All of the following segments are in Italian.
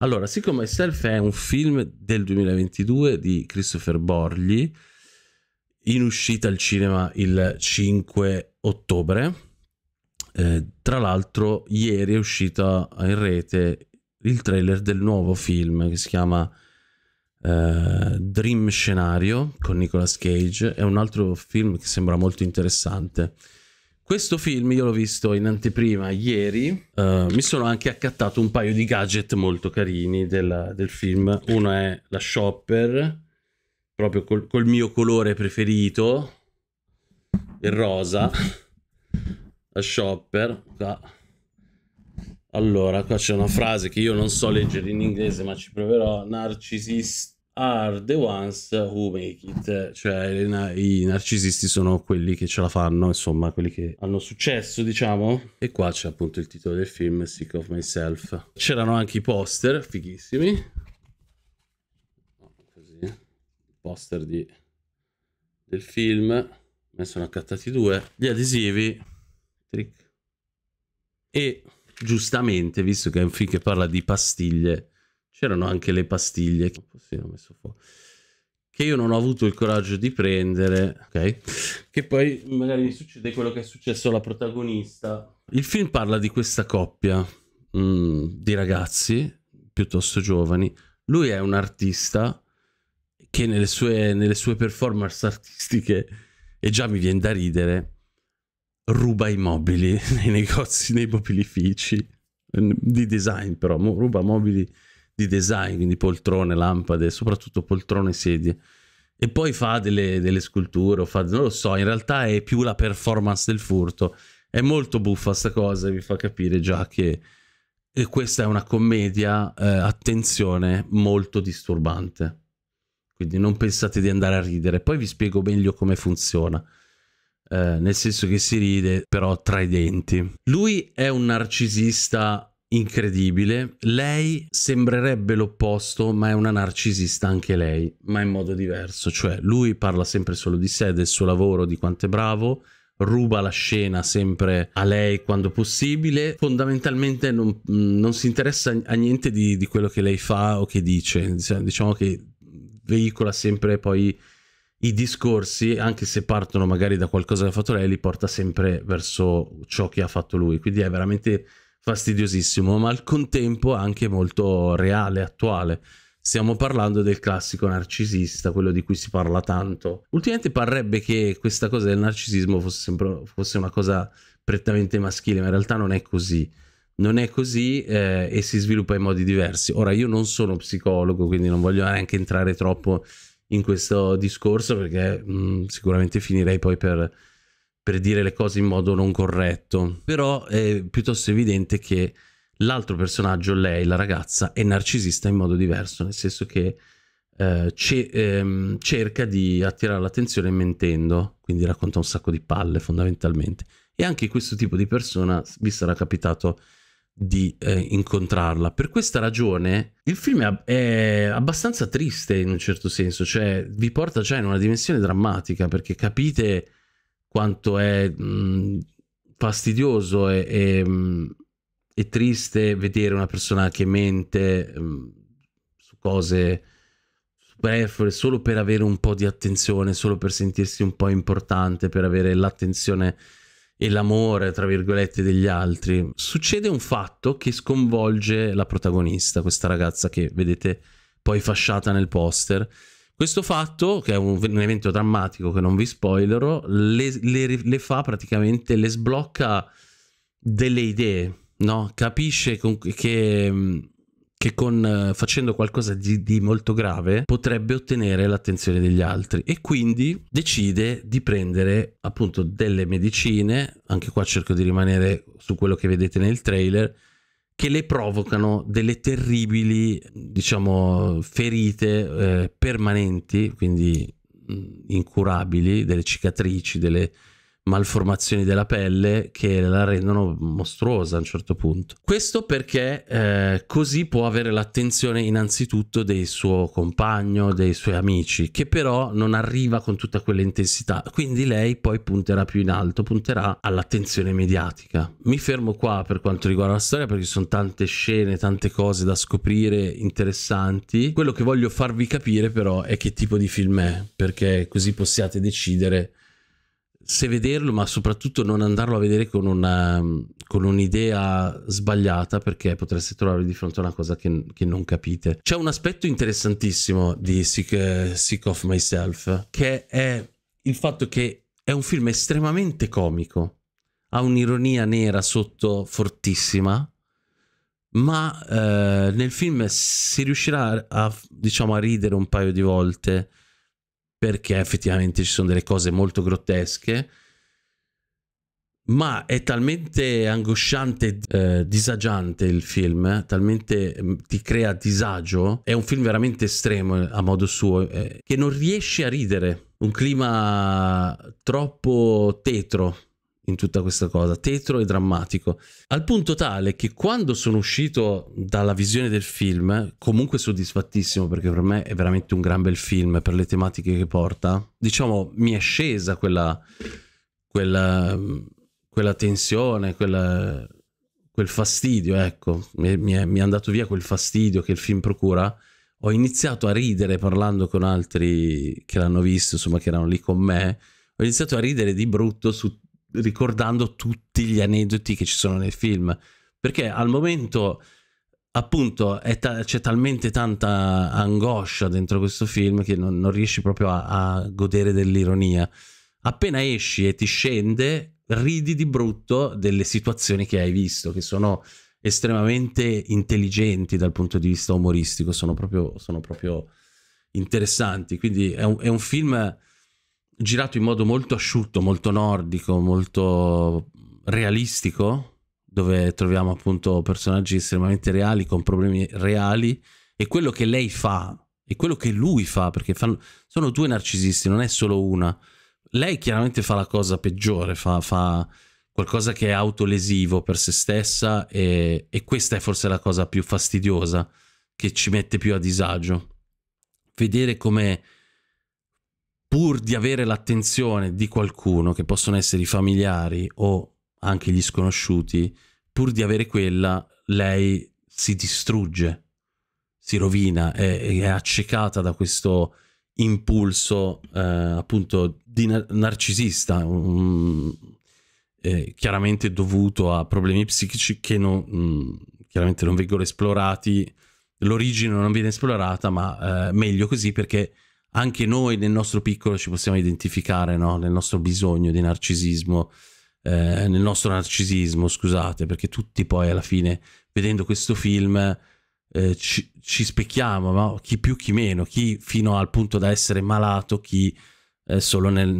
Allora, siccome Self è un film del 2022 di Christopher Borgli, in uscita al cinema il 5 ottobre, eh, tra l'altro ieri è uscito in rete il trailer del nuovo film che si chiama eh, Dream Scenario con Nicolas Cage, è un altro film che sembra molto interessante. Questo film io l'ho visto in anteprima ieri, uh, mi sono anche accattato un paio di gadget molto carini della, del film. Uno è la shopper, proprio col, col mio colore preferito, il rosa. La shopper, qua. Allora, qua c'è una frase che io non so leggere in inglese, ma ci proverò. Narcisista are the ones who make it, cioè i narcisisti sono quelli che ce la fanno, insomma, quelli che hanno successo, diciamo. E qua c'è appunto il titolo del film, Sick of Myself. C'erano anche i poster, fighissimi. Così, poster di... del film, ne sono accattati due. Gli adesivi, trick. E giustamente, visto che è un film che parla di pastiglie, C'erano anche le pastiglie che, si sì, che io non ho avuto il coraggio di prendere, ok? Che poi magari mi succede quello che è successo alla protagonista. Il film parla di questa coppia mh, mm, di ragazzi piuttosto giovani. Lui è un artista che nelle sue, nelle sue performance artistiche, e già mi viene da ridere, ruba i mobili nei negozi, nei mobilifici di design però, ruba mobili di design, quindi poltrone, lampade, soprattutto poltrone e sedie. E poi fa delle, delle sculture, o fa, non lo so, in realtà è più la performance del furto. È molto buffa sta cosa, vi fa capire già che questa è una commedia, eh, attenzione, molto disturbante. Quindi non pensate di andare a ridere. Poi vi spiego meglio come funziona. Eh, nel senso che si ride però tra i denti. Lui è un narcisista incredibile. Lei sembrerebbe l'opposto, ma è una narcisista anche lei, ma in modo diverso. Cioè, lui parla sempre solo di sé, del suo lavoro, di quanto è bravo, ruba la scena sempre a lei quando possibile. Fondamentalmente non, non si interessa a niente di, di, quello che lei fa o che dice. Cioè, diciamo che veicola sempre poi i discorsi, anche se partono magari da qualcosa che ha fatto lei, li porta sempre verso ciò che ha fatto lui. Quindi è veramente fastidiosissimo, ma al contempo anche molto reale, attuale. Stiamo parlando del classico narcisista, quello di cui si parla tanto. Ultimamente parrebbe che questa cosa del narcisismo fosse, sempre, fosse una cosa prettamente maschile, ma in realtà non è così. Non è così eh, e si sviluppa in modi diversi. Ora, io non sono psicologo, quindi non voglio neanche entrare troppo in questo discorso perché mh, mm, sicuramente finirei poi per per dire le cose in modo non corretto, però è piuttosto evidente che l'altro personaggio, lei, la ragazza, è narcisista in modo diverso, nel senso che eh, ce ehm, cerca di attirare l'attenzione mentendo, quindi racconta un sacco di palle fondamentalmente. E anche questo tipo di persona vi sarà capitato di eh, incontrarla. Per questa ragione il film è abbastanza triste in un certo senso, cioè vi porta già in una dimensione drammatica perché capite quanto è mh, mm, fastidioso e, e, mh, mm, e, triste vedere una persona che mente mh, mm, su cose superflue solo per avere un po' di attenzione, solo per sentirsi un po' importante, per avere l'attenzione e l'amore, tra virgolette, degli altri. Succede un fatto che sconvolge la protagonista, questa ragazza che vedete poi fasciata nel poster questo fatto, che è un, un evento drammatico che non vi spoilerò, le, le, le fa praticamente, le sblocca delle idee, no? Capisce con, che che con, facendo qualcosa di, di, molto grave potrebbe ottenere l'attenzione degli altri e quindi decide di prendere appunto delle medicine, anche qua cerco di rimanere su quello che vedete nel trailer, che le provocano delle terribili, diciamo, ferite eh, permanenti, quindi mm, incurabili, delle cicatrici, delle, malformazioni della pelle che la rendono mostruosa a un certo punto. Questo perché eh, così può avere l'attenzione innanzitutto del suo compagno, dei suoi amici, che però non arriva con tutta quell'intensità, quindi lei poi punterà più in alto, punterà all'attenzione mediatica. Mi fermo qua per quanto riguarda la storia perché ci sono tante scene, tante cose da scoprire interessanti. Quello che voglio farvi capire però è che tipo di film è, perché così possiate decidere se vederlo, ma soprattutto non andarlo a vedere con, una, con un'idea sbagliata, perché potreste trovarvi di fronte a una cosa che, che non capite. C'è un aspetto interessantissimo di Sick, Sick of Myself, che è il fatto che è un film estremamente comico, ha un'ironia nera sotto fortissima, ma eh, nel film si riuscirà a, diciamo, a ridere un paio di volte perché effettivamente ci sono delle cose molto grottesche, ma è talmente angosciante, eh, disagiante il film, talmente mm, ti crea disagio, è un film veramente estremo eh, a modo suo, eh, che non riesce a ridere, un clima troppo tetro, in tutta questa cosa, tetro e drammatico, al punto tale che quando sono uscito dalla visione del film, comunque soddisfattissimo perché per me è veramente un gran bel film per le tematiche che porta, diciamo mi è scesa quella, quella, quella tensione, quella, quel fastidio, ecco, mi, è, mi è andato via quel fastidio che il film procura, ho iniziato a ridere parlando con altri che l'hanno visto, insomma che erano lì con me, ho iniziato a ridere di brutto su ricordando tutti gli aneddoti che ci sono nel film. Perché al momento, appunto, ta- c'è talmente tanta angoscia dentro questo film che non, non riesci proprio a-, a godere dell'ironia. Appena esci e ti scende, ridi di brutto delle situazioni che hai visto, che sono estremamente intelligenti dal punto di vista umoristico, sono proprio, sono proprio interessanti. Quindi è un, è un, film girato in modo molto asciutto, molto nordico, molto realistico, dove troviamo appunto personaggi estremamente reali, con problemi reali, e quello che lei fa, e quello che lui fa, perché fanno, sono due narcisisti, non è solo una. Lei chiaramente fa la cosa peggiore, fa, fa qualcosa che è autolesivo per se stessa e, e questa è forse la cosa più fastidiosa, che ci mette più a disagio. Vedere come pur di avere l'attenzione di qualcuno, che possono essere i familiari o anche gli sconosciuti, pur di avere quella, lei si distrugge, si rovina, è, è accecata da questo impulso eh, appunto di nar narcisista, um, eh, chiaramente dovuto a problemi psichici che non, um, chiaramente non vengono esplorati, l'origine non viene esplorata, ma eh, meglio così perché anche noi nel nostro piccolo ci possiamo identificare, no? nel nostro bisogno di narcisismo, eh, nel nostro narcisismo, scusate, perché tutti poi alla fine, vedendo questo film, eh, ci, ci, specchiamo, no? chi più chi meno, chi fino al punto da essere malato, chi eh, solo nel,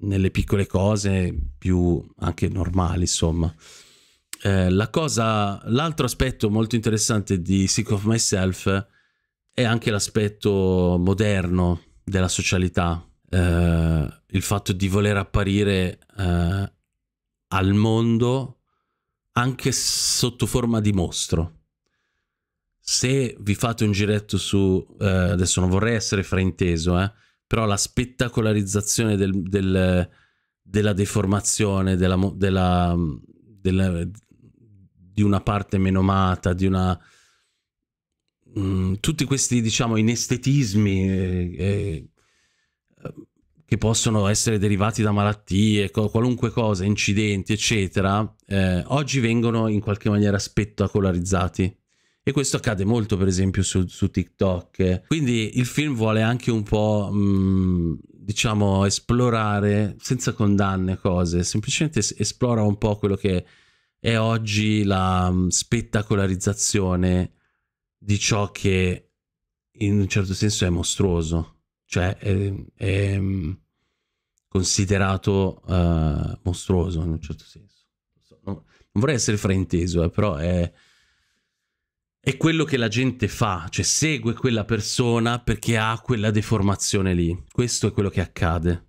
nelle piccole cose più anche normali, insomma. Eh, la l'altro aspetto molto interessante di Sick of Myself è anche l'aspetto moderno della socialità, eh, il fatto di voler apparire eh, al mondo anche sotto forma di mostro. Se vi fate un giretto su, eh, adesso non vorrei essere frainteso, eh, però la spettacolarizzazione del, del, della deformazione, della, della, mm, della, di una parte menomata, di una Mm, tutti questi, diciamo, inestetismi eh, eh, che possono essere derivati da malattie, qualunque cosa, incidenti, eccetera, eh, oggi vengono in qualche maniera spettacolarizzati. E questo accade molto, per esempio, su, su TikTok. Quindi il film vuole anche un po', mh, mm, diciamo, esplorare senza condanne cose, semplicemente esplora un po' quello che è oggi la mh, mm, spettacolarizzazione di ciò che in un certo senso è mostruoso, cioè è, è mm, considerato uh, mostruoso in un certo senso. Non, vorrei essere frainteso, eh, però è, è quello che la gente fa, cioè segue quella persona perché ha quella deformazione lì. Questo è quello che accade.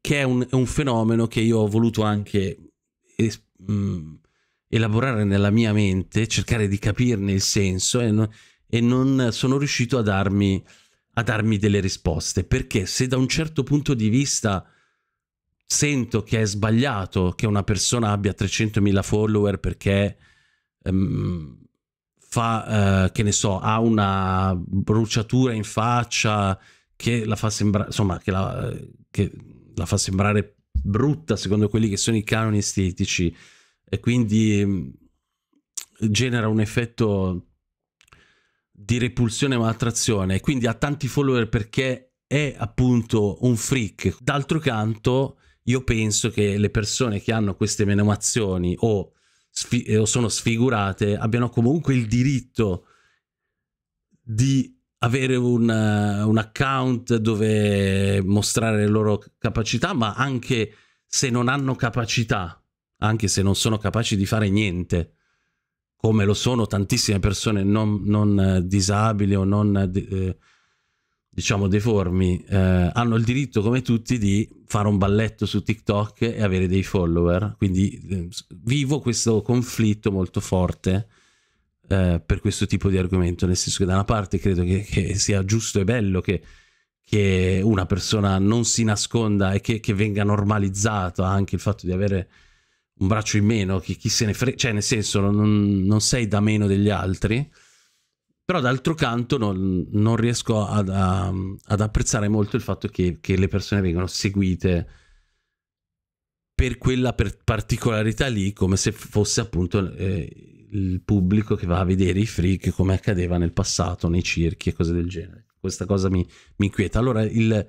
Che è un, è un fenomeno che io ho voluto anche es, mh, mm, elaborare nella mia mente, cercare di capirne il senso e, no, e non sono riuscito a darmi, a darmi delle risposte. Perché se da un certo punto di vista sento che è sbagliato che una persona abbia 300.000 follower perché um, fa, uh, che ne so, ha una bruciatura in faccia che la fa sembrare, insomma, che la, che la fa sembrare brutta secondo quelli che sono i canoni estetici e quindi mm, genera un effetto di repulsione ma attrazione e quindi ha tanti follower perché è appunto un freak. D'altro canto io penso che le persone che hanno queste menomazioni o, eh, o sono sfigurate abbiano comunque il diritto di avere un, eh, un, account dove mostrare le loro capacità, ma anche se non hanno capacità anche se non sono capaci di fare niente, come lo sono tantissime persone non, non eh, disabili o non eh, eh, diciamo deformi, eh, hanno il diritto come tutti di fare un balletto su TikTok e avere dei follower. Quindi eh, vivo questo conflitto molto forte eh, per questo tipo di argomento, nel senso che da una parte credo che, che sia giusto e bello che che una persona non si nasconda e che, che venga normalizzato anche il fatto di avere un braccio in meno, chi, chi se ne frega, cioè nel senso non, non, sei da meno degli altri, però d'altro canto non, non riesco ad, a, ad, apprezzare molto il fatto che, che, le persone vengano seguite per quella per particolarità lì, come se fosse appunto eh, il pubblico che va a vedere i freak, come accadeva nel passato, nei circhi e cose del genere. Questa cosa mi, mi inquieta. Allora il,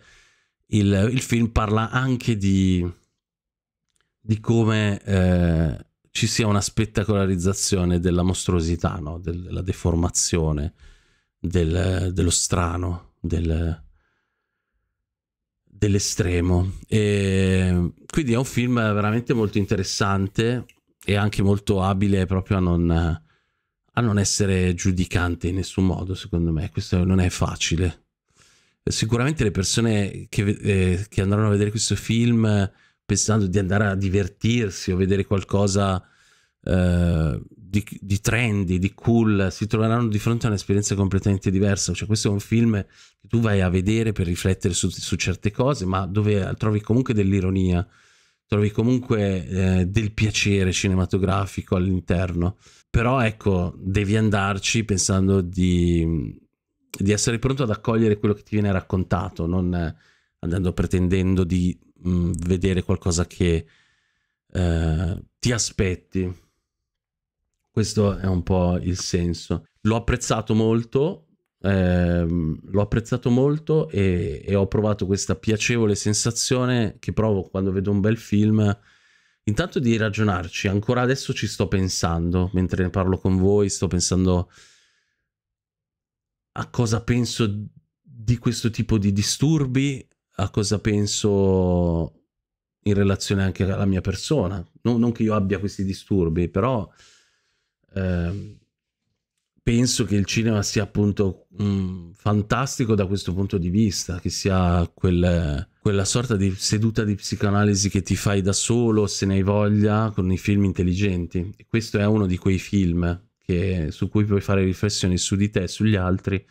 il, il film parla anche di di come eh, ci sia una spettacolarizzazione della mostruosità, no? del, della deformazione, del, dello strano, del, dell'estremo. E quindi è un film veramente molto interessante e anche molto abile proprio a non, a non essere giudicante in nessun modo, secondo me. Questo non è facile. Sicuramente le persone che, eh, che andranno a vedere questo film pensando di andare a divertirsi o vedere qualcosa eh, di, di, trendy, di cool, si troveranno di fronte a un'esperienza completamente diversa. Cioè, questo è un film che tu vai a vedere per riflettere su, su certe cose, ma dove eh, trovi comunque dell'ironia, trovi comunque eh, del piacere cinematografico all'interno. Però ecco, devi andarci pensando di, di essere pronto ad accogliere quello che ti viene raccontato, non andando pretendendo di mh, mm, vedere qualcosa che eh, ti aspetti. Questo è un po' il senso. L'ho apprezzato molto, ehm, l'ho apprezzato molto e, e, ho provato questa piacevole sensazione che provo quando vedo un bel film. Intanto di ragionarci, ancora adesso ci sto pensando, mentre ne parlo con voi, sto pensando a cosa penso di questo tipo di disturbi, a cosa penso in relazione anche alla mia persona. No, non che io abbia questi disturbi, però eh, penso che il cinema sia appunto mh, mm, fantastico da questo punto di vista, che sia quel, quella sorta di seduta di psicoanalisi che ti fai da solo, se ne hai voglia, con i film intelligenti. E questo è uno di quei film che, su cui puoi fare riflessioni su di te, sugli altri,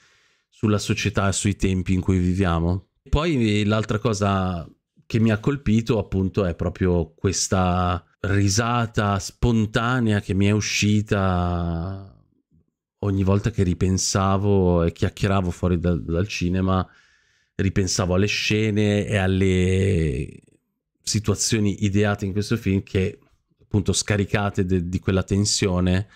sulla società sui tempi in cui viviamo poi l'altra cosa che mi ha colpito appunto è proprio questa risata spontanea che mi è uscita ogni volta che ripensavo e chiacchieravo fuori da, dal cinema, ripensavo alle scene e alle situazioni ideate in questo film che appunto scaricate de, di quella tensione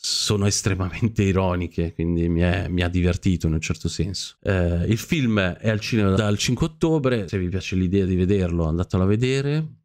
sono estremamente ironiche, quindi mi, è, mi, ha divertito in un certo senso. Eh, il film è al cinema dal 5 ottobre, se vi piace l'idea di vederlo andatelo a vedere,